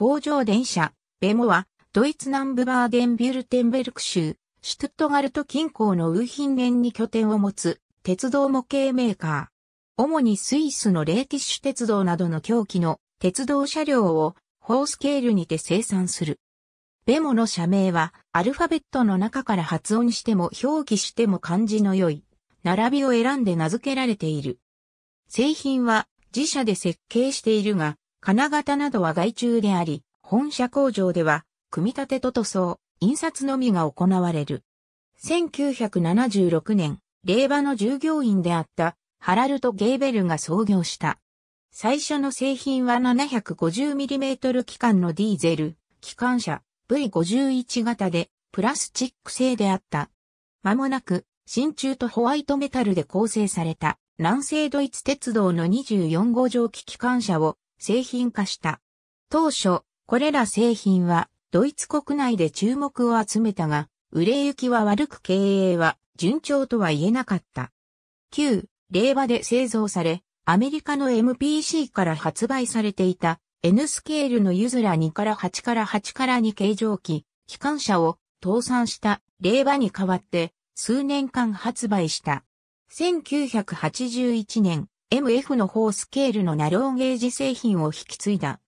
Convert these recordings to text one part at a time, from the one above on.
工場電車、ベモは、ドイツ南部バーデンビュルテンベルク州、シュトットガルト近郊のウーヒンゲンに拠点を持つ、鉄道模型メーカー。主にスイスのレーティッシュ鉄道などの狂気の鉄道車両を、ホースケールにて生産する。ベモの社名は、アルファベットの中から発音しても表記しても漢字の良い、並びを選んで名付けられている。製品は自社で設計しているが、金型などは外注であり、本社工場では、組み立てと塗装、印刷のみが行われる。1976年、令和の従業員であったハラルト・ゲーベルが創業した。最初の製品は 750mm 機関のディーゼル、機関車 V51 型でプラスチック製であった。間もなく、真鍮とホワイトメタルで構成された南西ドイツ鉄道の24号蒸気機関車を製品化した。当初、これら製品はドイツ国内で注目を集めたが、売れ行きは悪く経営は順調とは言えなかった。旧、令和で製造され、アメリカの MPC から発売されていた N スケールのユズラ2から8から8から2形状機、機関車を倒産した令和に代わって数年間発売した。1981年、MF の方スケールのナローゲージ製品を引き継いだ。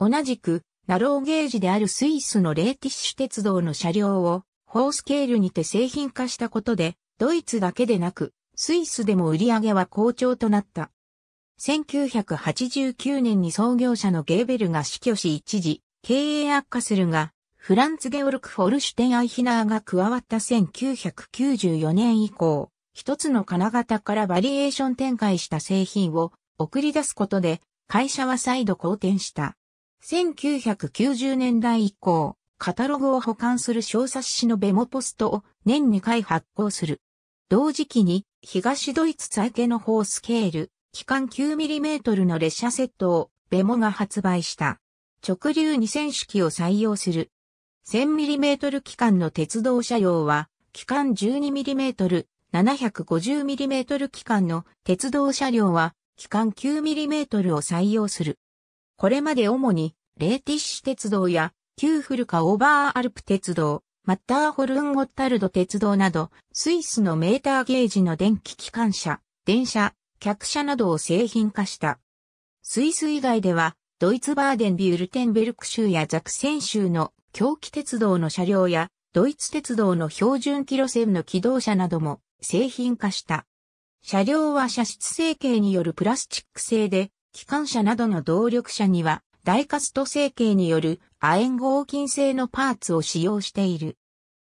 同じく、ナローゲージであるスイスのレーティッシュ鉄道の車両を、ースケールにて製品化したことで、ドイツだけでなく、スイスでも売り上げは好調となった。1989年に創業者のゲーベルが死去し一時、経営悪化するが、フランツ・ゲオルク・フォルシュテン・アイヒナーが加わった1994年以降、一つの金型からバリエーション展開した製品を送り出すことで、会社は再度好転した。1990年代以降、カタログを保管する小冊子のベモポストを年2回発行する。同時期に東ドイツ最建の方スケール、期間 9mm の列車セットをベモが発売した。直流2000式を採用する。1000mm 機関の鉄道車両は、機関 12mm、750mm 機関の鉄道車両は機関 9mm を採用する。これまで主にレーティッシュ鉄道や旧古川オーバーアルプ鉄道、マッターホルンゴッタルド鉄道など、スイスのメーターゲージの電気機関車、電車、客車などを製品化した。スイス以外では、ドイツバーデンビュルテンベルク州やザクセン州の狂気鉄道の車両や、ドイツ鉄道の標準キロ線の機動車なども製品化した。車両は射出成形によるプラスチック製で、機関車などの動力車には、ダイカスト成形による亜鉛合金製のパーツを使用している。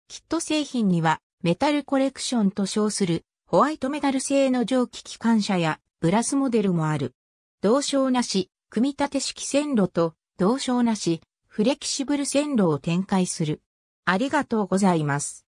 キット製品には、メタルコレクションと称するホワイトメタル製の蒸気機関車やブラスモデルもある。同床なし、組み立て式線路と同床なし、フレキシブル線路を展開する。ありがとうございます。